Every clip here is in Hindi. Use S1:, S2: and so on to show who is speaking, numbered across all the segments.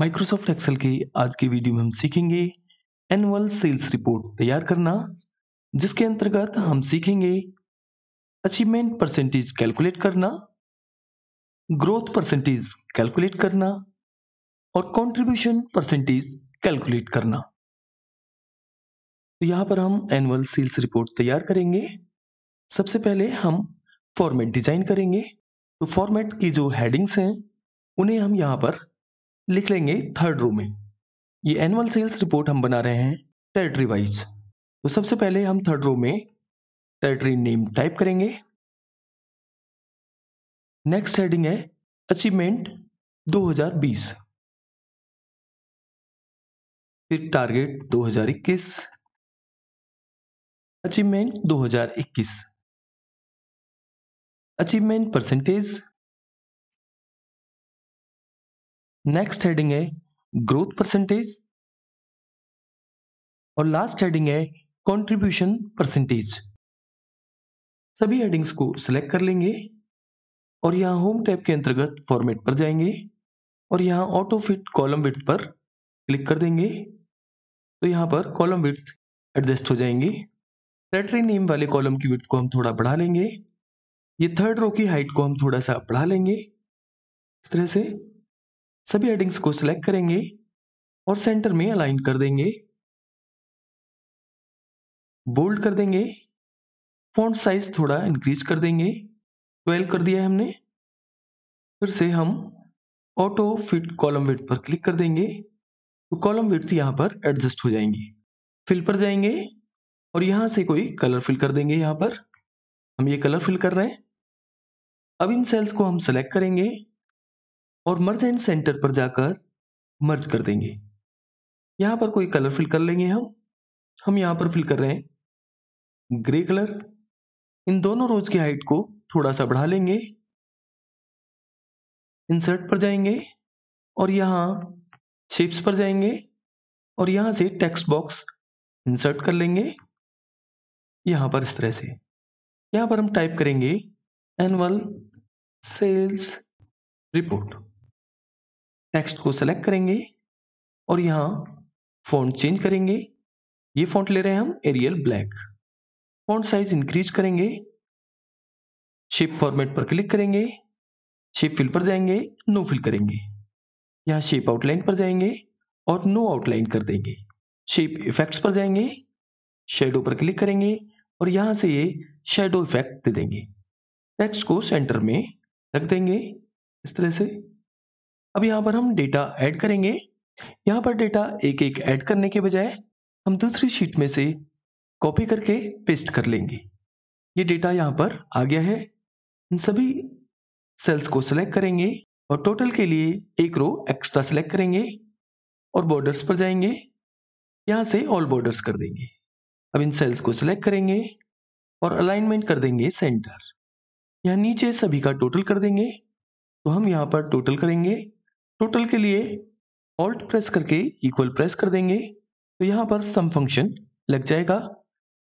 S1: माइक्रोसॉफ्ट एक्सेल के आज के वीडियो में हम सीखेंगे एनुअल सेल्स रिपोर्ट तैयार करना जिसके अंतर्गत हम सीखेंगे अचीवमेंट परसेंटेज कैलकुलेट करना ग्रोथ परसेंटेज कैलकुलेट करना और कंट्रीब्यूशन परसेंटेज कैलकुलेट करना तो यहाँ पर हम एनुअल सेल्स रिपोर्ट तैयार करेंगे सबसे पहले हम फॉर्मेट डिजाइन करेंगे तो फॉर्मेट की जो हेडिंग्स हैं उन्हें हम यहाँ पर लिख लेंगे थर्ड रो में ये एनुअल सेल्स रिपोर्ट हम बना रहे हैं टेरिटरी वाइज तो सबसे पहले हम थर्ड रो में टेरिटरी नेम टाइप करेंगे नेक्स्ट हेडिंग है अचीवमेंट 2020 फिर target 2021 achievement 2021 achievement percentage next heading है ग्रोथ परसेंटेज और लास्ट हेडिंग है कंट्रीब्यूशन परसेंटेज सभी हेडिंग्स को सिलेक्ट कर लेंगे और यहाँ होम टैब के अंतर्गत फॉर्मेट पर जाएंगे और यहाँ ऑटो फिट कॉलम विथ पर क्लिक कर देंगे तो यहाँ पर कॉलम विथ एडजस्ट हो जाएंगे सेटरी नेम वाले कॉलम की विथ को हम थोड़ा बढ़ा लेंगे ये थर्ड रो की हाइट को हम थोड़ा सा बढ़ा लेंगे इस तरह से सभी हेडिंग्स को सिलेक्ट करेंगे और सेंटर में अलाइन कर देंगे बोल्ड कर देंगे फॉन्ट साइज थोड़ा इंक्रीज कर देंगे 12 कर दिया है हमने फिर से हम ऑटो फिट कॉलम वेट पर क्लिक कर देंगे तो कॉलम वेट यहाँ पर एडजस्ट हो जाएंगे फिल पर जाएंगे और यहाँ से कोई कलर फिल कर देंगे यहाँ पर हम ये कलर फिल कर रहे हैं अब इन सेल्स को हम सेलेक्ट करेंगे और मर्ज एंड सेंटर पर जाकर मर्ज कर देंगे यहां पर कोई कलर फिल कर लेंगे हम हम यहां पर फिल कर रहे हैं ग्रे कलर इन दोनों रोज की हाइट को थोड़ा सा बढ़ा लेंगे इंसर्ट पर जाएंगे और यहां शेप्स पर जाएंगे और यहां से टेक्स्ट बॉक्स इंसर्ट कर लेंगे यहां पर इस तरह से यहां पर हम टाइप करेंगे एनुअल सेल्स रिपोर्ट टेक्स्ट को सेलेक्ट करेंगे और यहाँ फ़ॉन्ट चेंज करेंगे ये फ़ॉन्ट ले रहे हैं हम Arial black font size increase करेंगे शेप फॉर्मेट पर क्लिक करेंगे शेप फिल पर जाएंगे नो फिल करेंगे यहाँ शेप आउटलाइन पर जाएंगे और नो आउटलाइन कर देंगे शेप इफेक्ट्स पर जाएंगे शेडो पर क्लिक करेंगे और यहाँ से ये शेडो इफेक्ट दे देंगे टेक्स्ट को सेंटर में रख देंगे इस तरह से अब यहाँ पर हम डेटा ऐड करेंगे यहाँ पर डेटा एक एक ऐड करने के बजाय हम दूसरी शीट में से कॉपी करके पेस्ट कर लेंगे ये डेटा यहाँ पर आ गया है इन सभी सेल्स को सिलेक्ट करेंगे और टोटल के लिए एक रो एक्स्ट्रा सेलेक्ट करेंगे और बॉर्डर्स पर जाएंगे यहाँ से ऑल बॉर्डर्स कर देंगे अब इन सेल्स को सिलेक्ट करेंगे और अलाइनमेंट कर देंगे सेंटर यहाँ नीचे सभी का टोटल कर देंगे तो हम यहाँ पर टोटल करेंगे टोटल के लिए ऑल्ट प्रेस करके इक्वल प्रेस कर देंगे तो यहाँ पर सम फंक्शन लग जाएगा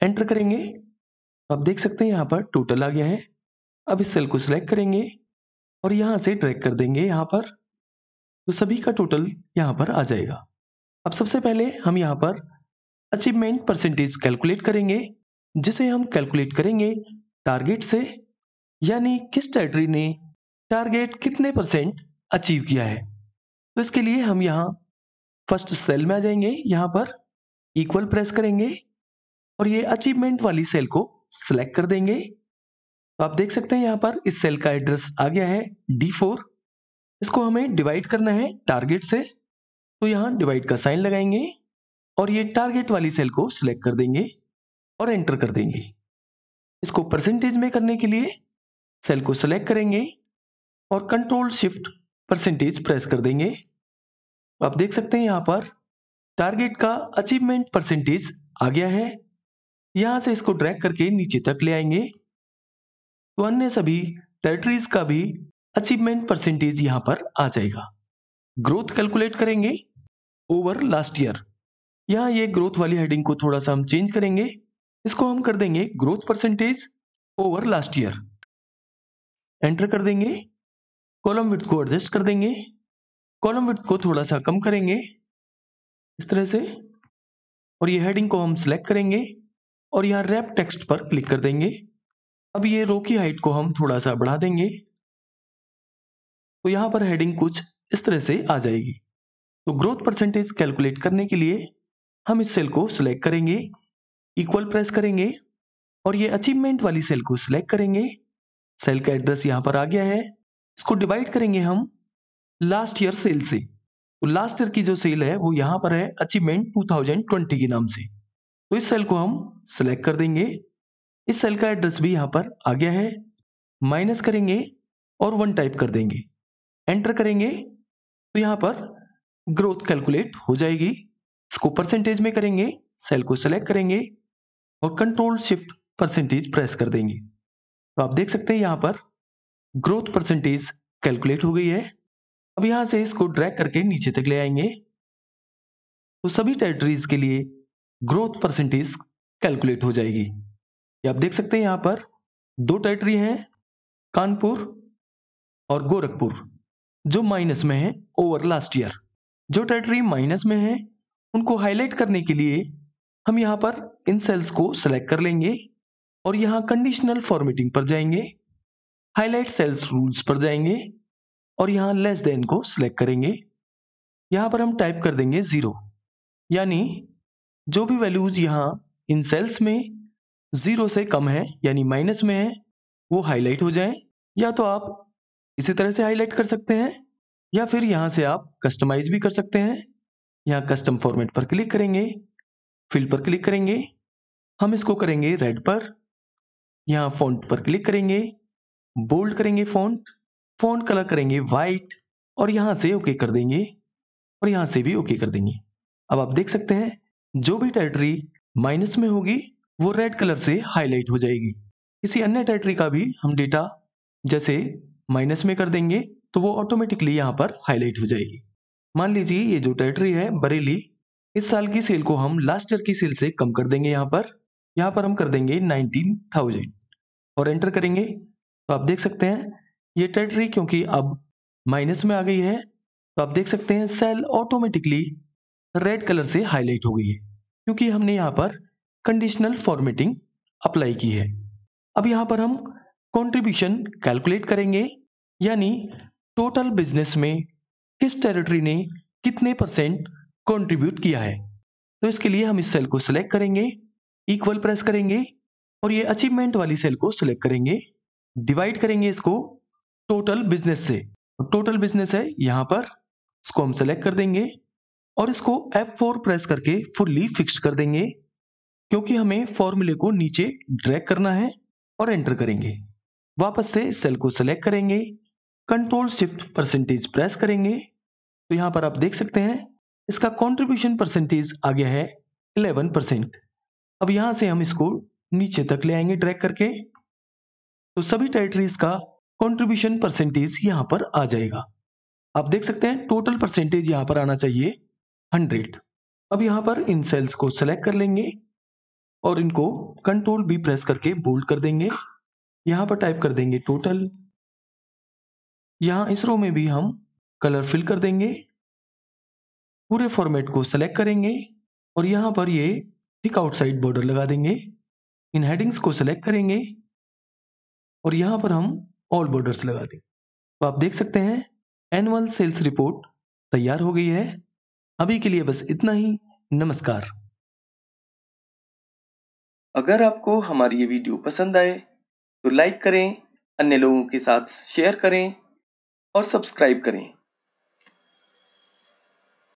S1: एंटर करेंगे तो आप देख सकते हैं यहाँ पर टोटल आ गया है अब इस सेल को सिलेक्ट करेंगे और यहाँ से ट्रैक कर देंगे यहाँ पर तो सभी का टोटल यहाँ पर आ जाएगा अब सबसे पहले हम यहाँ पर अचीवमेंट परसेंटेज कैलकुलेट करेंगे जिसे हम कैलकुलेट करेंगे टारगेट से यानी किस टेरिटरी ने टारगेट कितने परसेंट अचीव किया है तो इसके लिए हम यहाँ फर्स्ट सेल में आ जाएंगे यहाँ पर इक्वल प्रेस करेंगे और ये अचीवमेंट वाली सेल को सिलेक्ट कर देंगे तो आप देख सकते हैं यहाँ पर इस सेल का एड्रेस आ गया है डी फोर इसको हमें डिवाइड करना है टारगेट से तो यहाँ डिवाइड का साइन लगाएंगे और ये टारगेट वाली सेल को सिलेक्ट कर देंगे और एंटर कर देंगे इसको परसेंटेज में करने के लिए सेल को सिलेक्ट करेंगे और कंट्रोल शिफ्ट परसेंटेज प्रेस कर देंगे आप देख सकते हैं यहां पर टारगेट का अचीवमेंट परसेंटेज आ गया है यहां से इसको ड्रैग करके नीचे तक ले आएंगे तो अन्य सभी टेरिटरीज का भी अचीवमेंट परसेंटेज यहां पर आ जाएगा ग्रोथ कैलकुलेट करेंगे ओवर लास्ट ईयर यहां ये ग्रोथ वाली हेडिंग को थोड़ा सा हम चेंज करेंगे इसको हम कर देंगे growth percentage over last year enter कर देंगे कॉलम विथ को एडजस्ट कर देंगे कॉलम विथ को थोड़ा सा कम करेंगे इस तरह से और ये हेडिंग को हम सिलेक्ट करेंगे और यहाँ रैप टेक्स्ट पर क्लिक कर देंगे अब ये रो की हाइट को हम थोड़ा सा बढ़ा देंगे तो यहाँ पर हेडिंग कुछ इस तरह से आ जाएगी तो ग्रोथ परसेंटेज कैलकुलेट करने के लिए हम इस सेल को सिलेक्ट करेंगे इक्वल प्रेस करेंगे और ये अचीवमेंट वाली सेल को सिलेक्ट करेंगे सेल का एड्रेस यहाँ पर आ गया है इसको डिवाइड करेंगे हम लास्ट ईयर सेल से तो लास्ट ईयर की जो सेल है वो यहाँ पर है अचीवमेंट 2020 के नाम से तो इस सेल को हम सेलेक्ट कर देंगे इस सेल का एड्रेस भी यहाँ पर आ गया है माइनस करेंगे और वन टाइप कर देंगे एंटर करेंगे तो यहाँ पर ग्रोथ कैलकुलेट हो जाएगी इसको परसेंटेज में करेंगे सेल को सेलेक्ट करेंगे और कंट्रोल शिफ्ट परसेंटेज प्रेस कर देंगे तो आप देख सकते हैं यहाँ पर ग्रोथ परसेंटेज कैलकुलेट हो गई है अब यहाँ से इसको ड्रैग करके नीचे तक ले आएंगे तो सभी टेरिटरीज के लिए ग्रोथ परसेंटेज कैलकुलेट हो जाएगी ये आप देख सकते हैं यहाँ पर दो टेरिटरी हैं कानपुर और गोरखपुर जो माइनस में है ओवर लास्ट ईयर जो टेरिटरी माइनस में है उनको हाईलाइट करने के लिए हम यहाँ पर इन सेल्स को सेलेक्ट कर लेंगे और यहाँ कंडीशनल फॉर्मेटिंग पर जाएंगे हाईलाइट सेल्स रूल्स पर जाएंगे और यहाँ लेस देन को सिलेक्ट करेंगे यहाँ पर हम टाइप कर देंगे ज़ीरो यानी जो भी वैल्यूज़ यहाँ इन सेल्स में ज़ीरो से कम है यानी माइनस में है वो हाईलाइट हो जाएं या तो आप इसी तरह से हाईलाइट कर सकते हैं या फिर यहाँ से आप कस्टमाइज भी कर सकते हैं यहाँ कस्टम फॉर्मेट पर क्लिक करेंगे फिल पर क्लिक करेंगे हम इसको करेंगे रेड पर यहाँ फॉन्ट पर क्लिक करेंगे बोल्ड करेंगे फोन फोन कलर करेंगे व्हाइट और यहां से ओके कर देंगे और यहां से भी ओके कर देंगे अब आप देख सकते हैं जो भी टेरिटरी माइनस में होगी वो रेड कलर से हाईलाइट हो जाएगी किसी अन्य टेरिटरी का भी हम डेटा जैसे माइनस में कर देंगे तो वो ऑटोमेटिकली यहाँ पर हाईलाइट हो जाएगी मान लीजिए ये जो टेरिटरी है बरेली इस साल की सेल को हम लास्ट ईयर की सेल से कम कर देंगे यहाँ पर यहाँ पर हम कर देंगे नाइनटीन थाउजेंड और एंटर करेंगे तो आप देख सकते हैं ये टेरिटरी क्योंकि अब माइनस में आ गई है तो आप देख सकते हैं सेल ऑटोमेटिकली रेड कलर से हाईलाइट हो गई है क्योंकि हमने यहाँ पर कंडीशनल फॉर्मेटिंग अप्लाई की है अब यहाँ पर हम कंट्रीब्यूशन कैलकुलेट करेंगे यानी टोटल बिजनेस में किस टेरिटरी ने कितने परसेंट कंट्रीब्यूट किया है तो इसके लिए हम इस सेल को सिलेक्ट करेंगे इक्वल प्रेस करेंगे और ये अचीवमेंट वाली सेल को सिलेक्ट करेंगे डिवाइड करेंगे इसको टोटल बिजनेस से टोटल बिजनेस है यहां पर इसको हम सेलेक्ट कर देंगे और इसको F4 प्रेस करके फुल्ली फिक्स कर देंगे क्योंकि हमें फॉर्मूले को नीचे ड्रैग करना है और एंटर करेंगे वापस से सेल को सेलेक्ट करेंगे कंट्रोल शिफ्ट परसेंटेज प्रेस करेंगे तो यहां पर आप देख सकते हैं इसका कंट्रीब्यूशन परसेंटेज आ गया है 11 परसेंट अब यहां से हम इसको नीचे तक ले आएंगे ड्रैग करके तो सभी टेरिटरीज का कंट्रीब्यूशन परसेंटेज यहां पर आ जाएगा आप देख सकते हैं टोटल परसेंटेज यहां पर आना चाहिए हंड्रेड अब यहां पर इन सेल्स को सेलेक्ट कर लेंगे और इनको कंट्रोल बी प्रेस करके बोल्ड कर देंगे यहां पर टाइप कर देंगे टोटल यहां इस रो में भी हम कलर फिल कर देंगे पूरे फॉर्मेट को सेलेक्ट करेंगे और यहां पर ये थिक आउटसाइड बॉर्डर लगा देंगे इन हेडिंग्स को सेलेक्ट करेंगे और यहाँ पर हम ऑल बॉर्डर्स लगा देंगे तो आप देख सकते हैं एनुअल सेल्स रिपोर्ट तैयार हो गई है अभी के लिए बस इतना ही नमस्कार अगर आपको हमारी ये वीडियो पसंद आए तो लाइक करें अन्य लोगों के साथ शेयर करें और सब्सक्राइब करें